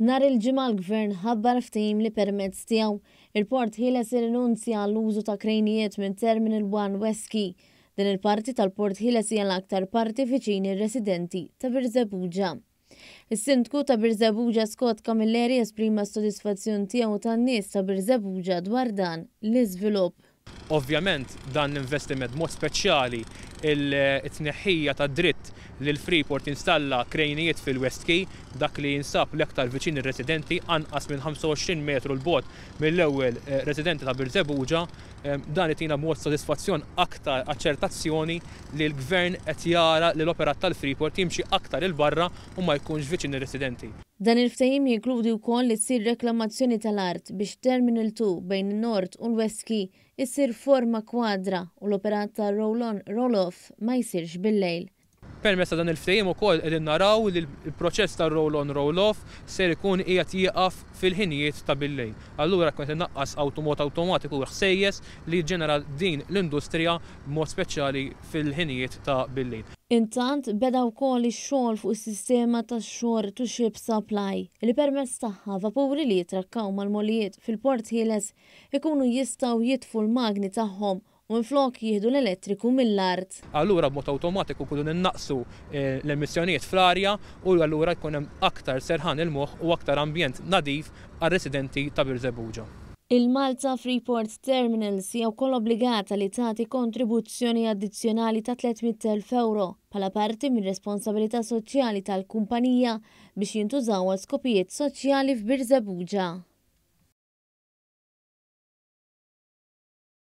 Nar il-ġimgħa l-gvern ħabbar ftim li permezz tiegħu il-port ħieles irrinunzja l-użu ta' krejnijiet minn Terminal 1 Weski. Din il-parti tal-port ħieles hija l-aktar parti viċin ir-residenti ta' Birżebuġa. Is-sindku ta' Birżebuġa Scott Camilleri esprima s-sodisfazzjon tiegħu tan-nies ta' Birżebuġa dwar dan l-iżvilupp. Ovvjament dan l-investiment mod speċjali il-tneħħija ta' dritt li l-Freeport installa krejnijiet fil-West Key dak li jinsab l-ektar viċin ir-residenti anqas minn 25 metru l-bot mill-ewwel eh, residenti ta' Birzebuġa eh, dan itina mod sodisfazzjon aktar aċċertazzjoni li l-gvern qed jara li l-opera tal-Freeport jimxi aktar il-barra u ma jkunx viċin ir-residenti. Dan il-ftajim jinkludi wkoll li tsir reklamazzjoni tal-art biex Terminal 2 bejn il-Nord u l-Westki issir forma kwadra u l-operat ta' roll-on roll-off ma jsirx bil-lejl. Permessa dan il-ftejim u koll edin naraw li l-proċess ta' roll-on roll-off ser ikun qiegħed jieqaf fil-ħinijiet ta' bil-lejl. Allura kont naqqas automot automatiku u ħsejjes li ġenera din l-industrija mod speċjali fil-ħinijiet ta' bil-lejl. Intant beda wkoll ix-xogħol fuq is-sistema tax-xogħol tu ship supply li permezz tagħha vapuri li jitrakkaw mal-molijiet fil-port ħieles ikunu jistgħu jitfu l-magni tagħhom u minflok jieħdu l-elettriku mill-art. Allura b'mod awtomatiku kudu ninnaqsu eh, l-emissjonijiet fl-arja u allura jkun hemm aktar serħan il-moħħ u aktar ambjent nadif għar-residenti ta' Birżebuġa. Il-Malta Freeport Terminals jew kol obbligata li tagħti kontribuzzjoni addizzjonali ta' 300.000 euro pala parti minn responsabilità soċjali tal-kumpanija biex jintużaw għal skopijiet soċjali f'Birżabuġa.